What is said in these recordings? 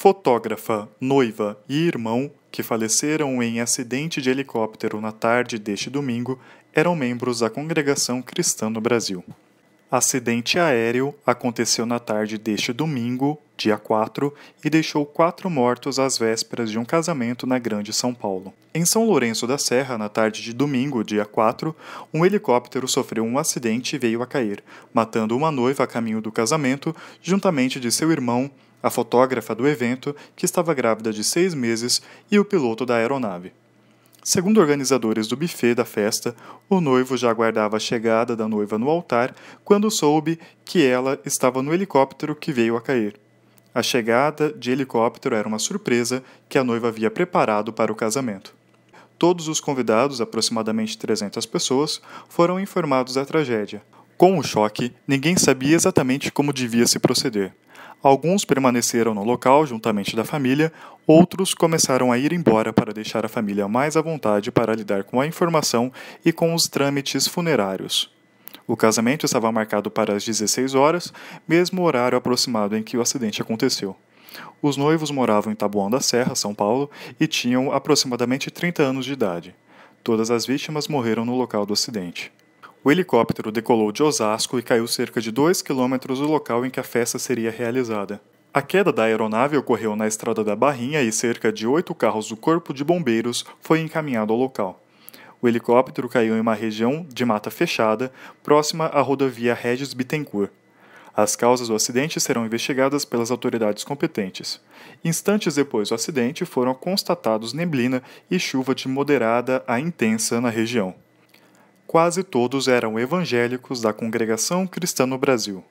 fotógrafa, noiva e irmão, que faleceram em acidente de helicóptero na tarde deste domingo, eram membros da Congregação Cristã no Brasil. Acidente aéreo aconteceu na tarde deste domingo, dia 4, e deixou quatro mortos às vésperas de um casamento na Grande São Paulo. Em São Lourenço da Serra, na tarde de domingo, dia 4, um helicóptero sofreu um acidente e veio a cair, matando uma noiva a caminho do casamento, juntamente de seu irmão, a fotógrafa do evento, que estava grávida de seis meses, e o piloto da aeronave. Segundo organizadores do buffet da festa, o noivo já aguardava a chegada da noiva no altar quando soube que ela estava no helicóptero que veio a cair. A chegada de helicóptero era uma surpresa que a noiva havia preparado para o casamento. Todos os convidados, aproximadamente 300 pessoas, foram informados da tragédia. Com o choque, ninguém sabia exatamente como devia se proceder. Alguns permaneceram no local juntamente da família, outros começaram a ir embora para deixar a família mais à vontade para lidar com a informação e com os trâmites funerários. O casamento estava marcado para as 16 horas, mesmo horário aproximado em que o acidente aconteceu. Os noivos moravam em Taboão da Serra, São Paulo, e tinham aproximadamente 30 anos de idade. Todas as vítimas morreram no local do acidente. O helicóptero decolou de Osasco e caiu cerca de 2 quilômetros do local em que a festa seria realizada. A queda da aeronave ocorreu na estrada da Barrinha e cerca de oito carros do Corpo de Bombeiros foi encaminhado ao local. O helicóptero caiu em uma região de mata fechada, próxima à rodovia Regis Bittencourt. As causas do acidente serão investigadas pelas autoridades competentes. Instantes depois do acidente, foram constatados neblina e chuva de moderada a intensa na região quase todos eram evangélicos da congregação cristã no Brasil,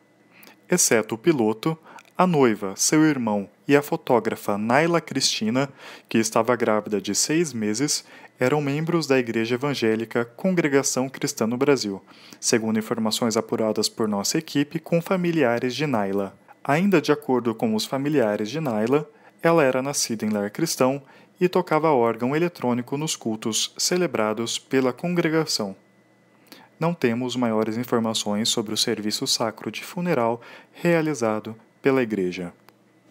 exceto o piloto, a noiva, seu irmão e a fotógrafa Naila Cristina, que estava grávida de seis meses, eram membros da Igreja Evangélica Congregação Cristã no Brasil, segundo informações apuradas por nossa equipe com familiares de Naila. Ainda de acordo com os familiares de Naila, ela era nascida em lar cristão e tocava órgão eletrônico nos cultos celebrados pela congregação não temos maiores informações sobre o serviço sacro de funeral realizado pela Igreja.